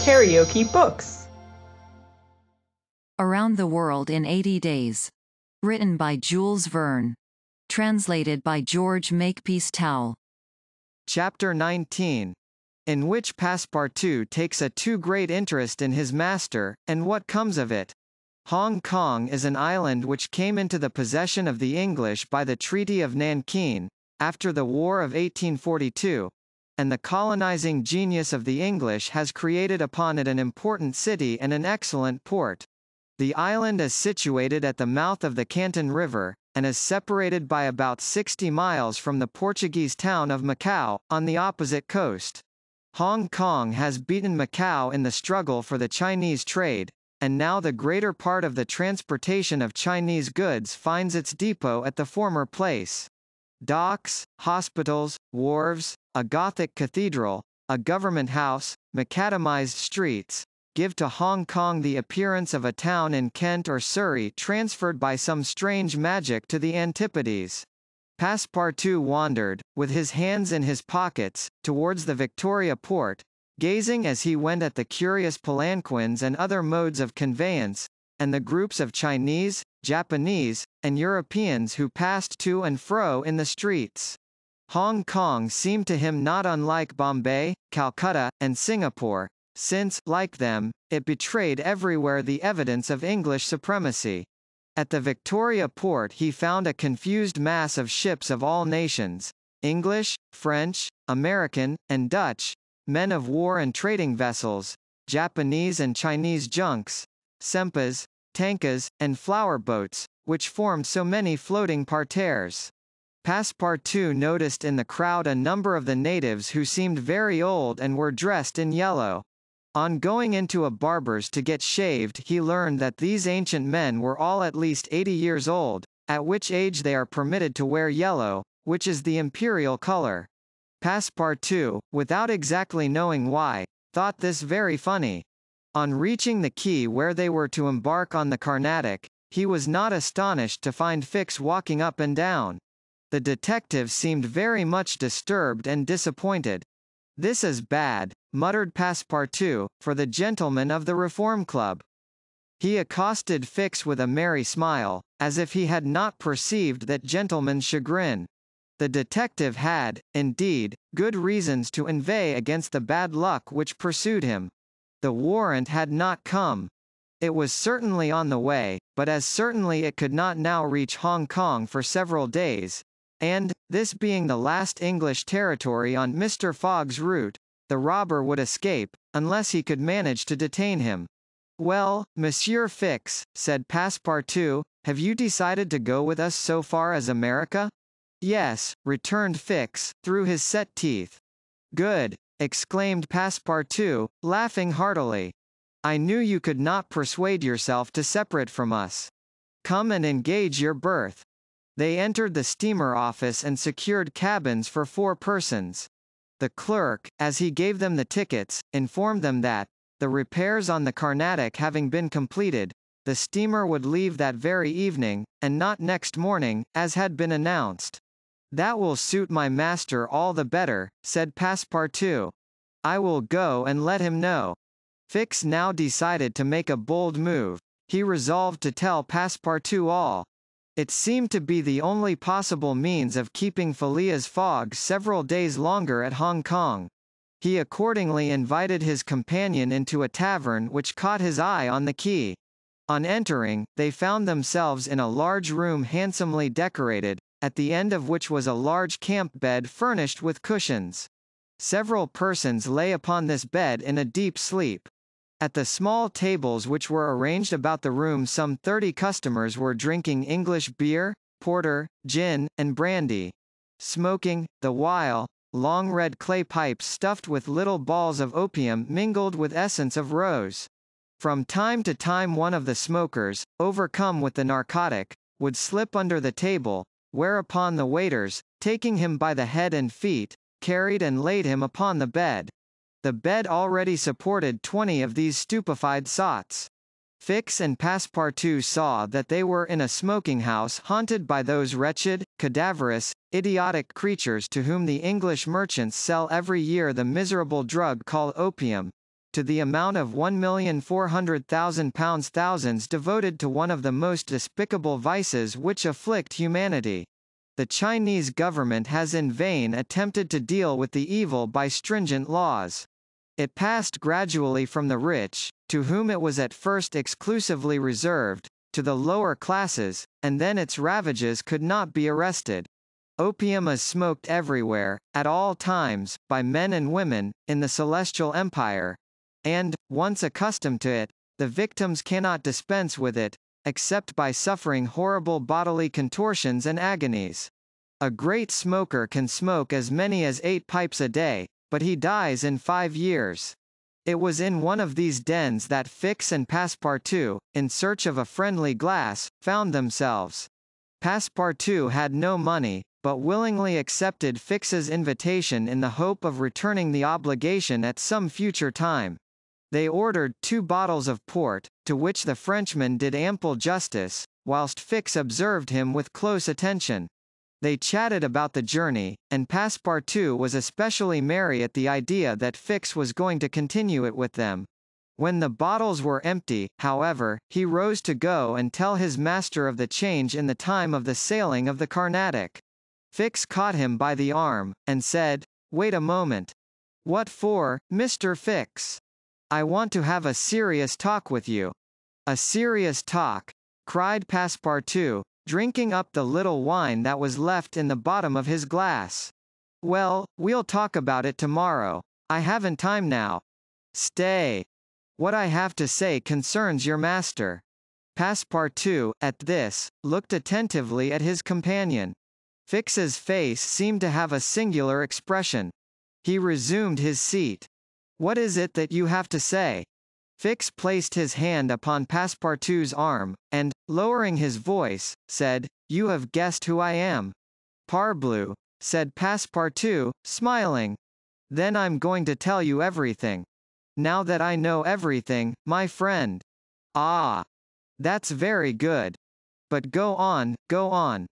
Karaoke Books. Around the World in 80 Days. Written by Jules Verne. Translated by George Makepeace Towle. Chapter 19 in which Passepartout takes a too great interest in his master, and what comes of it. Hong Kong is an island which came into the possession of the English by the Treaty of Nankin, after the War of 1842, and the colonizing genius of the English has created upon it an important city and an excellent port. The island is situated at the mouth of the Canton River, and is separated by about 60 miles from the Portuguese town of Macau, on the opposite coast. Hong Kong has beaten Macau in the struggle for the Chinese trade, and now the greater part of the transportation of Chinese goods finds its depot at the former place docks, hospitals, wharves, a Gothic cathedral, a government house, macadamized streets, give to Hong Kong the appearance of a town in Kent or Surrey transferred by some strange magic to the Antipodes. Passepartout wandered, with his hands in his pockets, towards the Victoria Port, gazing as he went at the curious palanquins and other modes of conveyance, and the groups of Chinese, Japanese, and Europeans who passed to and fro in the streets. Hong Kong seemed to him not unlike Bombay, Calcutta, and Singapore, since, like them, it betrayed everywhere the evidence of English supremacy. At the Victoria port he found a confused mass of ships of all nations, English, French, American, and Dutch, men of war and trading vessels, Japanese and Chinese junks, sempas, tankas, and flower boats, which formed so many floating parterres. Passepartout noticed in the crowd a number of the natives who seemed very old and were dressed in yellow. On going into a barber's to get shaved he learned that these ancient men were all at least 80 years old, at which age they are permitted to wear yellow, which is the imperial color. Passepartout, without exactly knowing why, thought this very funny. On reaching the quay where they were to embark on the Carnatic, he was not astonished to find Fix walking up and down. The detective seemed very much disturbed and disappointed. This is bad, muttered Passepartout, for the gentlemen of the Reform Club. He accosted Fix with a merry smile, as if he had not perceived that gentleman's chagrin. The detective had, indeed, good reasons to inveigh against the bad luck which pursued him. The warrant had not come. It was certainly on the way, but as certainly it could not now reach Hong Kong for several days. And, this being the last English territory on Mr. Fogg's route, the robber would escape, unless he could manage to detain him. Well, Monsieur Fix, said Passepartout, have you decided to go with us so far as America? Yes, returned Fix, through his set teeth. Good, exclaimed Passepartout, laughing heartily. I knew you could not persuade yourself to separate from us. Come and engage your berth. They entered the steamer office and secured cabins for four persons. The clerk, as he gave them the tickets, informed them that, the repairs on the Carnatic having been completed, the steamer would leave that very evening, and not next morning, as had been announced. That will suit my master all the better, said Passepartout. I will go and let him know. Fix now decided to make a bold move. He resolved to tell Passepartout all. It seemed to be the only possible means of keeping Phileas Fogg several days longer at Hong Kong. He accordingly invited his companion into a tavern which caught his eye on the quay. On entering, they found themselves in a large room handsomely decorated, at the end of which was a large camp bed furnished with cushions. Several persons lay upon this bed in a deep sleep. At the small tables which were arranged about the room some 30 customers were drinking English beer, porter, gin, and brandy. Smoking, the while, long red clay pipes stuffed with little balls of opium mingled with essence of rose. From time to time one of the smokers, overcome with the narcotic, would slip under the table, Whereupon the waiters, taking him by the head and feet, carried and laid him upon the bed. The bed already supported twenty of these stupefied sots. Fix and Passepartout saw that they were in a smoking house haunted by those wretched, cadaverous, idiotic creatures to whom the English merchants sell every year the miserable drug called opium, to the amount of £1,400,000 thousands devoted to one of the most despicable vices which afflict humanity. The Chinese government has in vain attempted to deal with the evil by stringent laws. It passed gradually from the rich, to whom it was at first exclusively reserved, to the lower classes, and then its ravages could not be arrested. Opium is smoked everywhere, at all times, by men and women, in the Celestial Empire, and, once accustomed to it, the victims cannot dispense with it, except by suffering horrible bodily contortions and agonies. A great smoker can smoke as many as eight pipes a day, but he dies in five years. It was in one of these dens that Fix and Passepartout, in search of a friendly glass, found themselves. Passepartout had no money, but willingly accepted Fix's invitation in the hope of returning the obligation at some future time. They ordered two bottles of port, to which the Frenchman did ample justice, whilst Fix observed him with close attention. They chatted about the journey, and Passepartout was especially merry at the idea that Fix was going to continue it with them. When the bottles were empty, however, he rose to go and tell his master of the change in the time of the sailing of the Carnatic. Fix caught him by the arm, and said, Wait a moment. What for, Mr. Fix? I want to have a serious talk with you. A serious talk, cried Passepartout, drinking up the little wine that was left in the bottom of his glass. Well, we'll talk about it tomorrow. I haven't time now. Stay. What I have to say concerns your master. Passepartout, at this, looked attentively at his companion. Fix's face seemed to have a singular expression. He resumed his seat. What is it that you have to say? Fix placed his hand upon Passepartout's arm, and, lowering his voice, said, You have guessed who I am. Parbleu, said Passepartout, smiling. Then I'm going to tell you everything. Now that I know everything, my friend. Ah! That's very good. But go on, go on.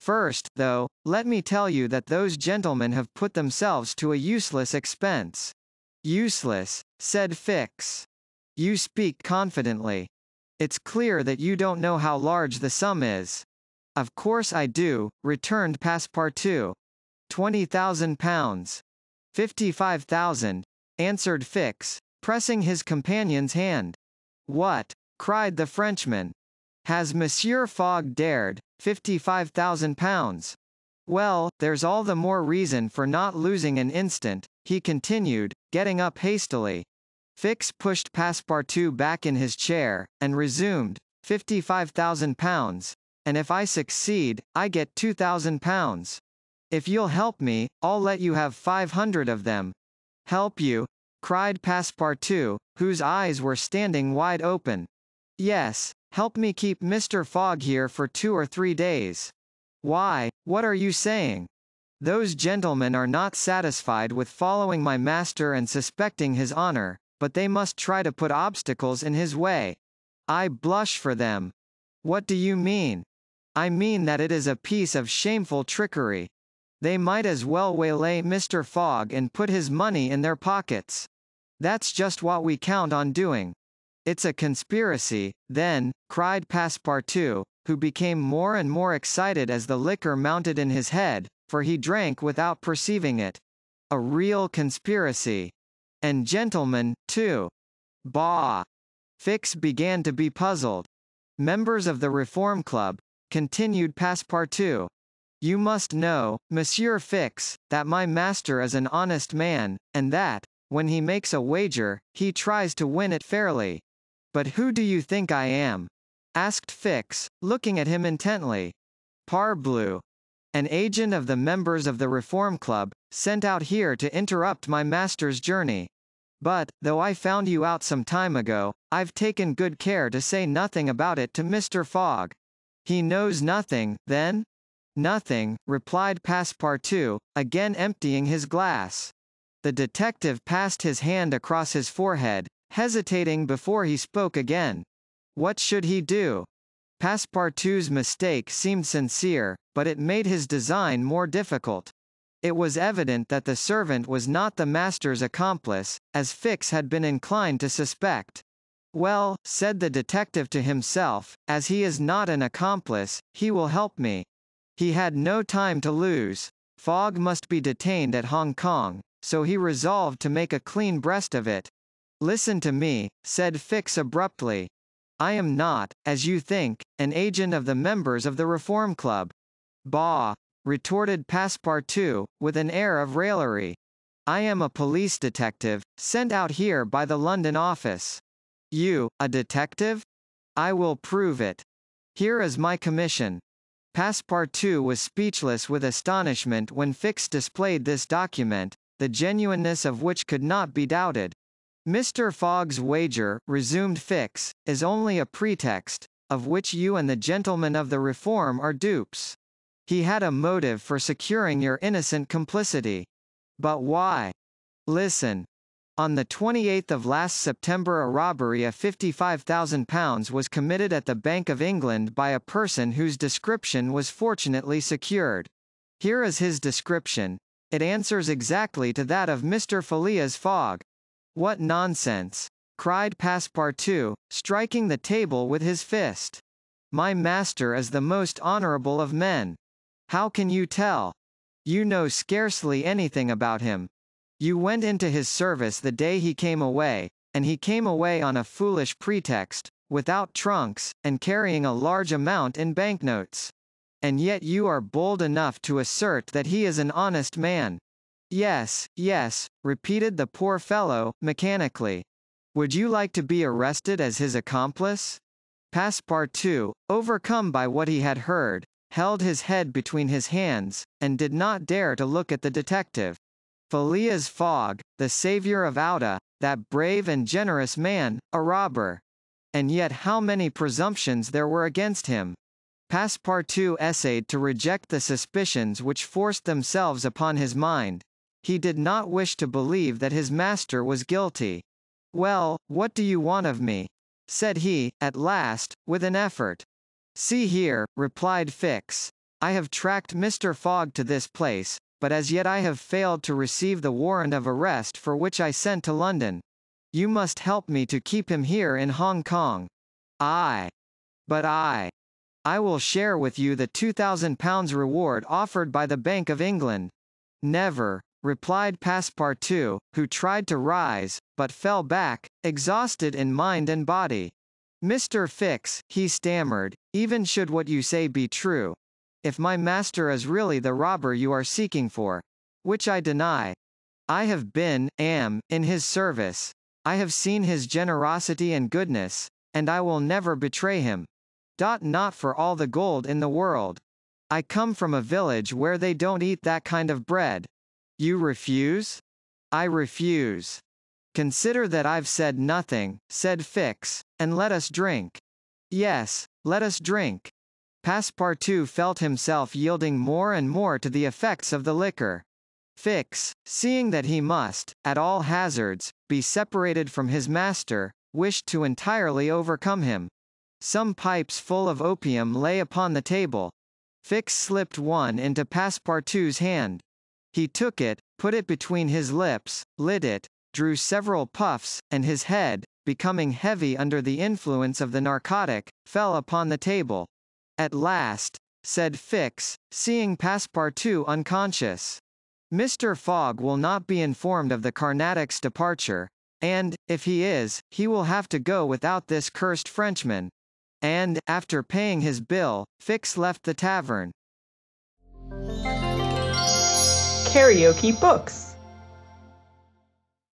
First, though, let me tell you that those gentlemen have put themselves to a useless expense. Useless, said Fix. You speak confidently. It's clear that you don't know how large the sum is. Of course I do, returned Passepartout. Twenty thousand pounds. Fifty-five thousand, answered Fix, pressing his companion's hand. What? cried the Frenchman. Has Monsieur Fogg dared, fifty-five thousand pounds? Well, there's all the more reason for not losing an instant, he continued, getting up hastily. Fix pushed Passepartout back in his chair, and resumed, 55,000 pounds. And if I succeed, I get 2,000 pounds. If you'll help me, I'll let you have 500 of them. Help you? cried Passepartout, whose eyes were standing wide open. Yes, help me keep Mr. Fogg here for two or three days. Why, what are you saying? Those gentlemen are not satisfied with following my master and suspecting his honor, but they must try to put obstacles in his way. I blush for them. What do you mean? I mean that it is a piece of shameful trickery. They might as well waylay Mr. Fogg and put his money in their pockets. That's just what we count on doing. It's a conspiracy, then, cried Passepartout, who became more and more excited as the liquor mounted in his head, for he drank without perceiving it. A real conspiracy. And gentlemen, too. Bah! Fix began to be puzzled. Members of the Reform Club, continued Passepartout. You must know, Monsieur Fix, that my master is an honest man, and that, when he makes a wager, he tries to win it fairly. But who do you think I am? asked Fix, looking at him intently. Parbleu, an agent of the members of the Reform Club, sent out here to interrupt my master's journey. But, though I found you out some time ago, I've taken good care to say nothing about it to Mr. Fogg. He knows nothing, then? Nothing, replied Passepartout, again emptying his glass. The detective passed his hand across his forehead, hesitating before he spoke again. What should he do? Passepartout's mistake seemed sincere, but it made his design more difficult. It was evident that the servant was not the master's accomplice, as Fix had been inclined to suspect. Well, said the detective to himself, as he is not an accomplice, he will help me. He had no time to lose. Fogg must be detained at Hong Kong, so he resolved to make a clean breast of it. Listen to me, said Fix abruptly, I am not, as you think, an agent of the members of the Reform Club. Bah! retorted Passepartout, with an air of raillery. I am a police detective, sent out here by the London office. You, a detective? I will prove it. Here is my commission. Passepartout was speechless with astonishment when Fix displayed this document, the genuineness of which could not be doubted. Mr. Fogg's wager, resumed Fix, is only a pretext, of which you and the gentlemen of the reform are dupes. He had a motive for securing your innocent complicity. But why? Listen. On the 28th of last September a robbery of £55,000 was committed at the Bank of England by a person whose description was fortunately secured. Here is his description. It answers exactly to that of Mr. Falia's Fogg. What nonsense! cried Passepartout, striking the table with his fist. My master is the most honorable of men. How can you tell? You know scarcely anything about him. You went into his service the day he came away, and he came away on a foolish pretext, without trunks, and carrying a large amount in banknotes. And yet you are bold enough to assert that he is an honest man. Yes, yes, repeated the poor fellow, mechanically. Would you like to be arrested as his accomplice? Passepartout, overcome by what he had heard, held his head between his hands, and did not dare to look at the detective. Phileas Fogg, the savior of Auda, that brave and generous man, a robber. And yet how many presumptions there were against him. Passepartout essayed to reject the suspicions which forced themselves upon his mind, he did not wish to believe that his master was guilty. Well, what do you want of me? said he, at last, with an effort. See here, replied Fix. I have tracked Mr. Fogg to this place, but as yet I have failed to receive the warrant of arrest for which I sent to London. You must help me to keep him here in Hong Kong. I. But I. I will share with you the £2,000 reward offered by the Bank of England. Never, replied Passepartout, who tried to rise, but fell back, exhausted in mind and body. Mr. Fix, he stammered, even should what you say be true. If my master is really the robber you are seeking for. Which I deny. I have been, am, in his service. I have seen his generosity and goodness, and I will never betray him. Dot not for all the gold in the world. I come from a village where they don't eat that kind of bread, you refuse? I refuse. Consider that I've said nothing, said fix, and let us drink. Yes, let us drink. Passepartout felt himself yielding more and more to the effects of the liquor. Fix, seeing that he must, at all hazards, be separated from his master, wished to entirely overcome him. Some pipes full of opium lay upon the table. Fix slipped one into Passepartout's hand. He took it, put it between his lips, lit it, drew several puffs, and his head, becoming heavy under the influence of the narcotic, fell upon the table. At last, said Fix, seeing Passepartout unconscious. Mr. Fogg will not be informed of the Carnatic's departure, and, if he is, he will have to go without this cursed Frenchman. And, after paying his bill, Fix left the tavern karaoke books.